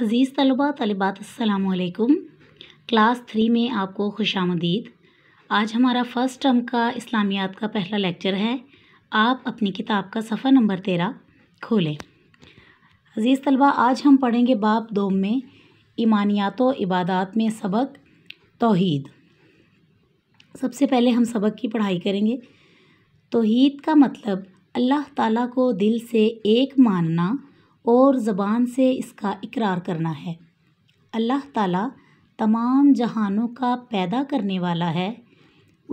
अज़ीज़ तलबा तलबात अलकुम class three में आपको खुश आमदीद आज हमारा फ़र्स्ट टर्म का इस्लामियात का पहला लेक्चर है आप अपनी किताब का सफ़र नंबर तेरह खोलें अज़ीज़ तलबा आज हम पढ़ेंगे बाप दोम में ईमानियात इबादत में सबक तोहद सबसे पहले हम सबक की पढ़ाई करेंगे तोहद का मतलब अल्लाह ताला को दिल से एक मानना और ज़बान से इसका इकरार करना है अल्लाह ताला तमाम जहानों का पैदा करने वाला है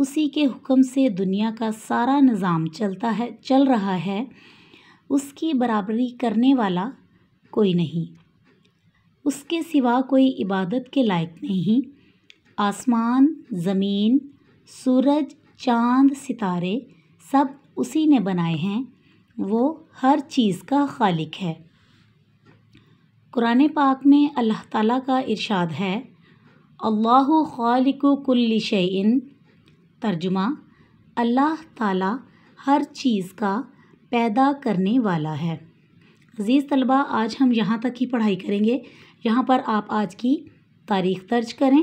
उसी के हुक्म से दुनिया का सारा निज़ाम चलता है चल रहा है उसकी बराबरी करने वाला कोई नहीं उसके सिवा कोई इबादत के लायक नहीं आसमान ज़मीन सूरज चांद सितारे सब उसी ने बनाए हैं वो हर चीज़ का खालिक है कुरान पाक में अल्लाह ताला का इरशाद है अल्लाह खालिक कुल्ल तर्जुमा अल्लाह ताला हर चीज़ का पैदा करने वाला है अज़ीज़ तलबा आज हम यहाँ तक ही पढ़ाई करेंगे यहाँ पर आप आज की तारीख दर्ज करें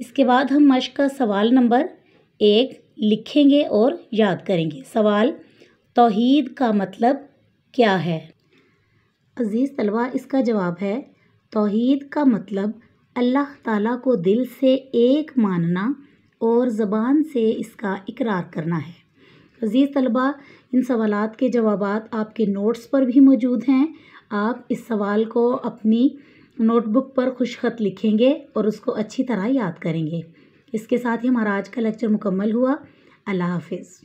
इसके बाद हम मश्क का सवाल नंबर एक लिखेंगे और याद करेंगे सवाल तोहद का मतलब क्या है अज़ीज़ तलवा इसका जवाब है तोहद का मतलब अल्लाह ताला को दिल से एक मानना और ज़बान से इसका इकरार करना है अज़ीज़ तलबा इन सवालात के जवाब आपके नोट्स पर भी मौजूद हैं आप इस सवाल को अपनी नोटबुक पर खुशखत लिखेंगे और उसको अच्छी तरह याद करेंगे इसके साथ ही हमारा आज का लेक्चर मुकम्मल हुआ अल्लाह हाफिज़